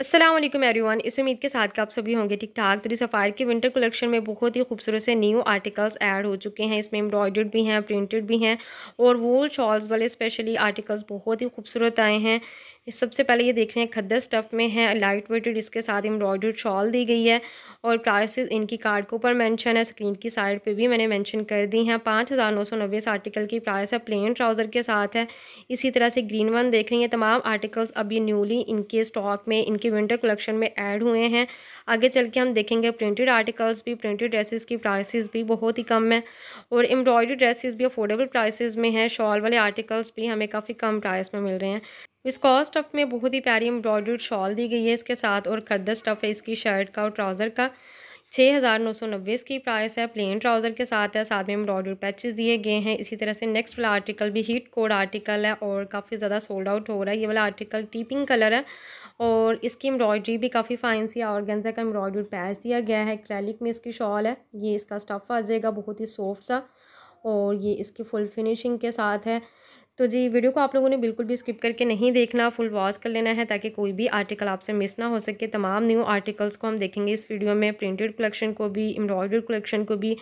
Aslam everyone इस उम्मीद के साथ का आप सभी होंगे ठीक ठाक तो सफ़ार के विंटर कलेक्शन में बहुत ही खूबसूरत से न्यू आर्टिकल्स ऐड हो चुके हैं इसमें एम्ब्रॉयडर्ड भी हैं प्रिंटेड भी हैं और वूल शॉल्स वाले स्पेशली आर्टिकल्स बहुत ही खूबसूरत आए हैं इस सबसे पहले ये देख रहे हैं खद्दर स्टफ़ में है लाइट वेटेड इसके साथ एम्ब्रॉयडर्ड शॉल दी गई है और प्राइसेस इनकी कार्ड के ऊपर मेंशन है स्क्रीन की साइड पे भी मैंने मेंशन कर दी हैं पाँच हज़ार नौ सौ नब्बे आर्टिकल की प्राइस है प्लेन ट्राउज़र के साथ है इसी तरह से ग्रीन वन देख रही हैं तमाम आर्टिकल्स अभी न्यूली इनके स्टॉक में इनके विंटर कलेक्शन में ऐड हुए हैं आगे चल के हम देखेंगे प्रिंटेड आर्टिकल्स भी प्रिंटेड ड्रेसेस की प्राइसेस भी बहुत ही कम है और एम्ब्रॉयडरी ड्रेसेस भी अफोर्डेबल प्राइसेस में हैं शॉल वाले आर्टिकल्स भी हमें काफ़ी कम प्राइस में मिल रहे हैं कॉस्ट स्टफ़ में बहुत ही प्यारी एम्ब्रॉयड शॉल दी गई है इसके साथ और खद्दर स्टफ़ है इसकी शर्ट का और ट्राउज़र का छः हज़ार नौ सौ नब्बे इसकी प्राइस है प्लेन ट्राउज़र के साथ है साथ में एम्ब्रॉयड पैचेस दिए गए हैं इसी तरह से नेक्स्ट वाला आर्टिकल भी हीट कोड आर्टिकल है और काफ़ी ज़्यादा सोल्ड आउट हो रहा है ये वाला आर्टिकल टीपिंग कलर है और इसकी एम्ब्रॉयडरी भी काफ़ी फाइन सी और गेंजा का एम्ब्रॉयड पैच दिया गया है क्रैलिक में इसकी शॉल है ये इसका स्टफ़ आ जाएगा बहुत ही सॉफ्ट सा और ये इसकी फुल फिनिशिंग के साथ है तो जी वीडियो को आप लोगों ने बिल्कुल भी स्किप करके नहीं देखना फुल वॉच कर लेना है ताकि कोई भी आर्टिकल आपसे मिस ना हो सके तमाम न्यू आर्टिकल्स को हम देखेंगे इस वीडियो में प्रिंटेड कलेक्शन को भी एम्ब्रॉयडर्ड कलेक्शन को भी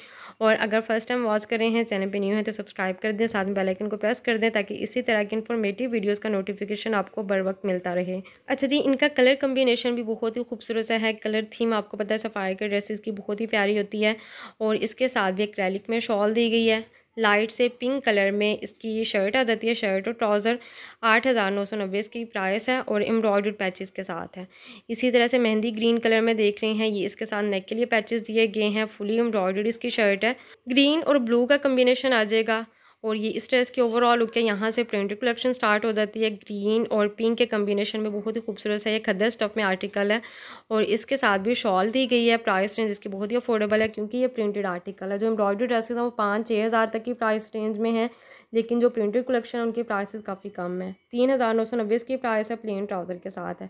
और अगर फर्स्ट टाइम वॉच कर रहे हैं चैनल पर न्यू है तो सब्सक्राइब कर दें साथ में बेलाइकन को प्रेस कर दें ताकि इसी तरह की इन्फॉर्मेटिव वीडियोज़ का नोटिफिकेशन आपको बर वक्त मिलता रहे अच्छा जी इनका कलर कम्बिनेशन भी बहुत ही खूबसूरत है कलर थीम आपको पता है सफ़ार के ड्रेसेस की बहुत ही प्यारी होती है और इसके साथ भी एक रैलिक में शॉल दी गई है लाइट से पिंक कलर में इसकी शर्ट आ जाती है शर्ट और ट्राउज़र आठ हज़ार नौ सौ नब्बे इसकी प्राइस है और एम्ब्रॉयड पैचेस के साथ है इसी तरह से मेहंदी ग्रीन कलर में देख रहे हैं ये इसके साथ नेक के लिए पैचेस दिए गए हैं फुली एम्ब्रॉयड इसकी शर्ट है ग्रीन और ब्लू का कम्बिनेशन आ जाएगा और ये इस ड्रेस की ओवरऑल लुक है यहाँ से प्रिंटेड कलेक्शन स्टार्ट हो जाती है ग्रीन और पिंक के कम्बिनेशन में बहुत ही खूबसूरत है ये खद्दर स्टफ में आर्टिकल है और इसके साथ भी शॉल दी गई है प्राइस रेंज इसकी बहुत ही अफोर्डेबल है क्योंकि ये प्रिंटेड आर्टिकल है जो एम्ब्रॉयडरी ड्रेसेस हैं वो पाँच छः हज़ार तक की प्राइस रेंज में है लेकिन जो प्रिंटेड कलेक्शन है उनकी प्राइसेस काफ़ी कम है तीन हज़ार नौ सौ नब्बे इसकी प्राइस है प्लेन ट्राउज़र के साथ है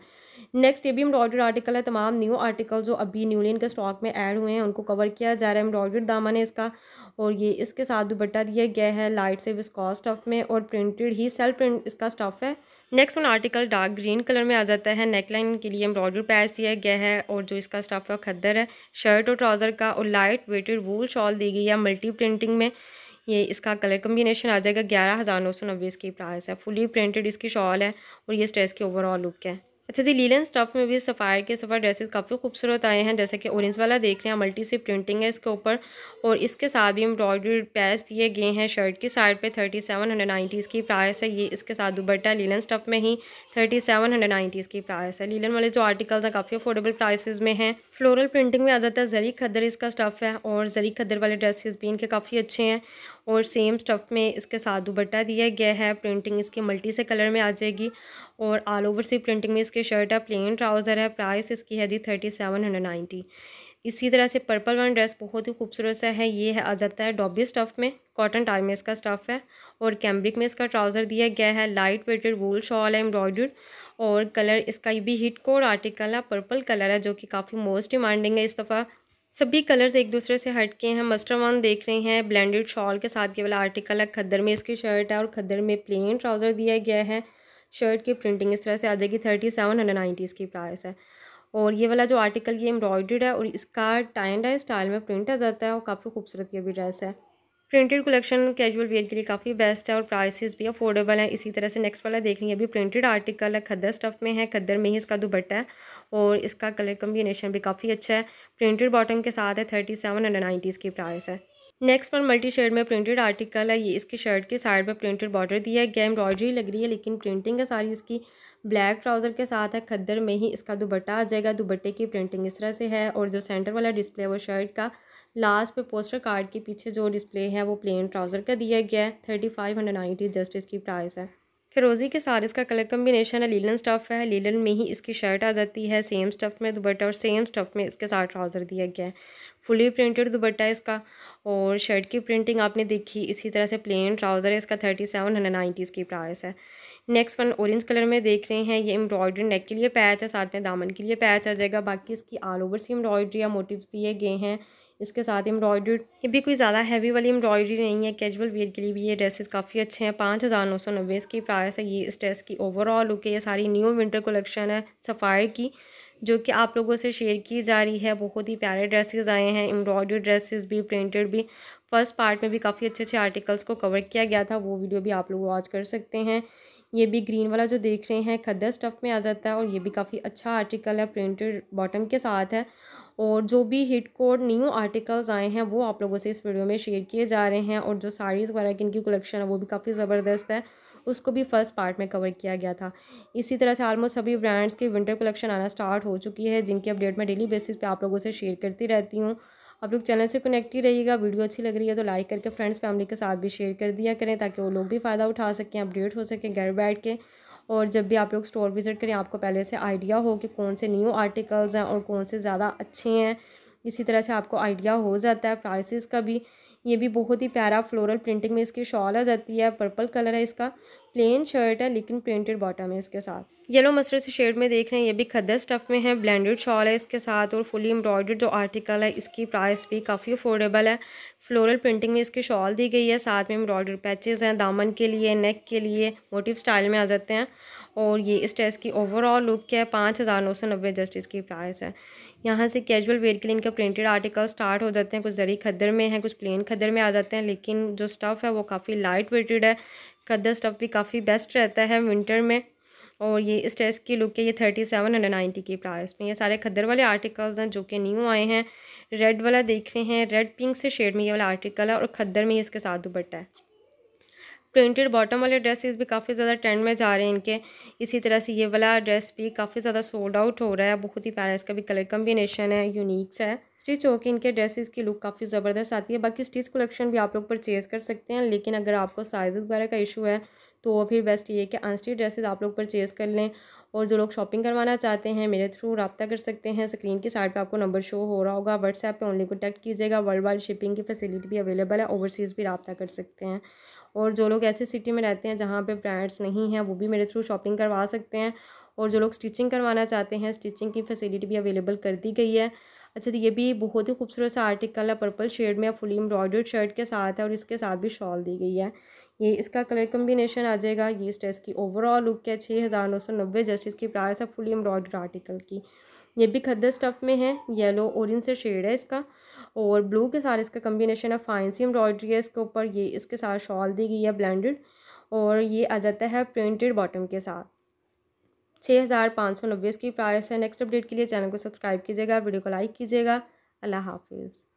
नेक्स्ट ये भी एम्ब्रॉयडर्ड आर्टिकल है तमाम न्यू आर्टिकल जो अभी न्यूली इनके स्टॉक में ऐड हुए हैं उनको कवर किया जा रहा है एम्ब्रॉयडर्ड दामन ने इसका और ये इसके साथ दुपट्टा दिया गया है लाइट से विस्कॉस स्टफ़ में और प्रिंटेड ही सेल्फ प्रिंट इसका स्टफ़ है next one article dark green colour में आ जाता है नेकलाइन के लिए एम्ब्रॉयडर पैच दिया गया है और जो इसका स्टफ़ है खद्दर है शर्ट और ट्राउज़र का और लाइट वेटेड वूल शॉल दी गई है मल्टी प्रिंटिंग में ये इसका कलर कम्बिनेशन आ जाएगा ग्यारह हज़ार नौ सौ नब्बे इसकी प्राइस है फुली प्रिंटेड इसकी शॉल है और ये स्ट्रेस की ओवरऑल लुक है अच्छा जी लीलन स्टफ में भी सफ़ायर के सफ़र ड्रेसेस काफ़ी खूबसूरत आए हैं जैसे कि ऑरेंज वाला देख रहे हैं मल्टी सी प्रिंटिंग है इसके ऊपर और इसके साथ भी एम्ब्रॉयडरी पैस दिए गए हैं शर्ट की साइड पे थर्टी सेवन हंड्रेड नाइन्टीज़ की प्राइस है ये इसके साथ दुबट्टा लीलन स्टफ में ही थर्टी सेवन हंड्रेड नाइन्टीज़ की प्राइस है लीलन वाले जो आर्टिकल्स हैं काफ़ी अफोर्डेबल प्राइसेज में हैं फ्लोरल प्रिंटिंग में आ जाता है जरी खदर इसका स्टफ़ है और जरी खदर वाले ड्रेसेस भी इनके काफ़ी अच्छे हैं और सेम स्टफ़ में इसके साथ दुबट्टा दिया गया है प्रिंटिंग इसकी मल्टी से कलर में आ जाएगी और ऑल ओवर सी प्रिंटिंग में इसके शर्ट है प्लेन ट्राउज़र है प्राइस इसकी है जी थर्टी सेवन हंड्रेड नाइन्टी इसी तरह से पर्पल वन ड्रेस बहुत ही खूबसूरत सा है ये है आ जाता है डॉबी स्टफ़ में कॉटन टाई में इसका स्टफ़ है और कैम्ब्रिक में इसका ट्राउज़र दिया गया है लाइट वेटेड वूल शॉल है एम्ब्रॉयड और कलर इसका ये भी हिट कोड आर्टिकल है पर्पल कलर है जो कि काफ़ी मोस्ट डिमांडिंग है इस दफ़ा सभी कलर्स एक दूसरे से हट के हैं मस्टर वन देख रहे हैं ब्लेंडेड शॉल के साथ ये वाला आर्टिकल है खद्दर में इसकी शर्ट है और खद्दर में प्लेन ट्राउज़र दिया गया है शर्ट की प्रिंटिंग इस तरह से आ जाएगी थर्टी सेवन हंड्रेड नाइन्टी इसकी प्राइस है और ये वाला जो आर्टिकल ये एम्ब्रॉयड्रीड है और इसका टाइंड है स्टाइल में प्रिंट आ जाता है और काफ़ी खूबसूरत ये भी ड्रेस है प्रिंटेड कलेक्शन कैजुअल वेयर के लिए काफ़ी बेस्ट है और प्राइसेस भी अफोर्डेबल हैं इसी तरह से नेक्स्ट वाला देख लेंगे अभी प्रिंटेड आर्टिकल है खद्दर स्टफ़ में है खद्दर में ही इसका दुपट्टा है और इसका कलर कम्बिनेशन भी काफ़ी अच्छा है प्रिंटेड बॉटम के साथ है थर्टी सेवन हंड्रेड नाइन्टीज़ की प्राइस है नेक्स्ट वन मल्टी शर्ट में प्रिंटेड आर्टिकल है ये इसकी शर्ट के साइड पर प्रिंटेड बॉर्डर दिया है गया एम्ब्रॉयडरी लग रही है लेकिन प्रिंटिंग है सारी इसकी ब्लैक ट्राउज़र के साथ है खद्दर में ही इसका दुबट्टा आ जाएगा दुबट्टे की प्रिंटिंग इस तरह से है और जो सेंटर वाला डिस्प्ले है वो शर्ट का लास्ट पे पोस्टर कार्ड के पीछे जो डिस्प्ले है वो प्लेन ट्राउज़र का दिया गया है thirty five hundred ninety just इसकी प्राइस है फिरोजी के साथ इसका कलर कम्बिनेशन है लीलन स्टफ़ है लीलन में ही इसकी शर्ट आ जाती है सेम स्टफ़ में दुबट्टा और सेम स्टफ़ में इसके साथ ट्राउज़र दिया गया है फुली प्रिंटेड है इसका और शर्ट की प्रिंटिंग आपने देखी इसी तरह से प्लेन ट्राउज़र है इसका थर्टी सेवन हंड्रेड नाइन्टीज़ की प्राइस है नेक्स्ट वन ऑरेंज कलर में देख रहे हैं ये एम्ब्रॉयड्री नेक के लिए पैच है साथ में दामन के लिए पैच आ जाएगा बाकी इसकी ऑल ओवर सी एम्ब्रॉयडरी या मोटिव्स दिए गए हैं इसके साथ एम्ब्रॉयडरी ये भी कोई ज़्यादा हैवी वाली एम्ब्रॉयडरी नहीं है कैजुअल वेयर के लिए भी ये ड्रेसेस काफ़ी अच्छे हैं पाँच हज़ार नौ सौ नब्बे इसकी प्राइस है ये इस ड्रेस की ओवरऑल लुक है ये सारी न्यू विंटर कलेक्शन है सफ़ायर की जो कि आप लोगों से शेयर की जा रही है बहुत ही प्यारे ड्रेसेस आए हैं एम्ब्रॉयडरी ड्रेसेस भी प्रिंटेड भी फर्स्ट पार्ट में भी काफ़ी अच्छे अच्छे आर्टिकल्स को कवर किया गया था वो वीडियो भी आप लोग वॉच कर सकते हैं ये भी ग्रीन वाला जो देख रहे हैं खद्दर स्टफ़ में आ जाता है और ये भी काफ़ी अच्छा आर्टिकल है प्रिंटेड बॉटम के साथ है और जो भी हिट कोड न्यू आर्टिकल्स आए हैं वो आप लोगों से इस वीडियो में शेयर किए जा रहे हैं और जो साड़ीज़ वगैरह की इनकी कलेक्शन है वो भी काफ़ी ज़बरदस्त है उसको भी फर्स्ट पार्ट में कवर किया गया था इसी तरह से ऑलमोस्ट सभी ब्रांड्स की विंटर कलेक्शन आना स्टार्ट हो चुकी है जिनकी अपडेट मैं डेली बेसिस पे आप लोगों से शेयर करती रहती हूँ आप लोग चैनल से कनेक्ट ही रहिएगा वीडियो अच्छी लग रही है तो लाइक करके फ्रेंड्स फैमिली के साथ भी शेयर कर दिया करें ताकि वो लोग भी फ़ायदा उठा सकें अपडेट हो सकें घर बैठ के और जब भी आप लोग स्टोर विज़िट करें आपको पहले से आइडिया हो कि कौन से न्यू आर्टिकल्स हैं और कौन से ज़्यादा अच्छे हैं इसी तरह से आपको आइडिया हो जाता है प्राइसेस का भी ये भी बहुत ही प्यारा फ्लोरल प्रिंटिंग में इसकी शॉल आ जाती है पर्पल कलर है इसका प्लेन शर्ट है लेकिन प्रिंटेड बॉटम है इसके साथ येलो मस्टर्ड से शेड में देख रहे हैं ये भी खद्दर स्टफ में है ब्लेंडेड शॉल है इसके साथ और फुली एम्ब्रॉयडर्ड जो आर्टिकल है इसकी प्राइस भी काफ़ी अफोर्डेबल है फ्लोरल प्रिंटिंग में इसकी शॉल दी गई है साथ में एम्ब्रॉयडर पैचेज़ हैं दामन के लिए नेक के लिए मोटिव स्टाइल में आ जाते हैं और ये इस ड्रेस की ओवरऑल लुक है पाँच हज़ार नौ सौ नब्बे जस्ट इसकी प्राइस है यहाँ से कैजुअल वेयर के लिए इनका प्रिंटेड आर्टिकल स्टार्ट हो जाते हैं कुछ जरी खदर में है कुछ प्लेन खद्दर में आ जाते हैं लेकिन जो स्टफ़ है वो काफ़ी लाइट वेटेड है खद्दर स्टफ़ भी काफ़ी बेस्ट रहता है विंटर में और ये इस ड्रेस की लुक है ये थर्टी सेवन हंड्रेड नाइन्टी की प्राइस में ये सारे खद्दर वाले आर्टिकल्स हैं जो कि न्यू आए हैं रेड वाला देख रहे हैं रेड पिंक से शेड में ये वाला आर्टिकल है और खद्दर में इसके साथ दुपट्टा है प्रिंटेड बॉटम वाले ड्रेसेस भी काफ़ी ज़्यादा ट्रेंड में जा रहे हैं इनके इसी तरह से ये वाला ड्रेस भी काफ़ी ज़्यादा सोल्ड आउट हो रहा है बहुत ही प्यारा इसका भी कलर कम्बिनेशन है यूनिक है स्टिच होकर इनके ड्रेसेस की लुक काफ़ी ज़बरदस्त आती है बाकी स्टिच कलेक्शन भी आप लोग परचेज़ कर सकते हैं लेकिन अगर आपको साइज़ वगैरह का इशू है तो फिर बेस्ट ये कि अनस्टिच ड्रेसेस आप लोग परचेज़ कर लें और जो लोग शॉपिंग करवाना चाहते हैं मेरे थ्रू रबता कर सकते हैं स्क्रीन की साइड पर आपको नंबर शो हो रहा होगा व्हाट्सएप पर ओनली कॉन्टैक्ट कीजिएगा वर्ल्ड वाइड शिपिंग की फैसिलिटी भी अवेलेबल है ओवरसीज़ भी रबता कर सकते हैं और जो लोग ऐसे सिटी में रहते हैं जहाँ पर ब्रांड्स नहीं हैं वो भी मेरे थ्रू शॉपिंग करवा सकते हैं और जो लोग स्टिचिंग करवाना चाहते हैं स्टिचिंग की फैसिलिटी भी अवेलेबल कर दी गई है अच्छा तो ये भी बहुत ही खूबसूरत सा आर्टिकल है पर्पल शेड में फुली एम्ब्रॉयडर्ड शर्ट के साथ है और इसके साथ भी शॉल दी गई है ये इसका कलर कम्बिनेशन आ जाएगा ये इस ड्रेस की ओवरऑल लुक है छः हज़ार नौ सौ नब्बे जस्ट इसकी प्राइस है फुली एम्ब्रॉयडर आर्टिकल की ये भी खद्दर स्टफ़ में है येलो ओरेंज से शेड है इसका और ब्लू के साथ इसका कम्बिनेशन है फाइन सी एम्ब्रॉयडरी है इसके ऊपर ये इसके साथ शॉल दी गई है ब्लेंडेड और ये आ जाता है प्रिंटेड बॉटम के साथ छः हज़ार पाँच सौ नब्बे इसकी प्राइस है नेक्स्ट अपडेट के लिए चैनल को सब्सक्राइब कीजिएगा वीडियो को लाइक कीजिएगा अल्लाह हाफिज़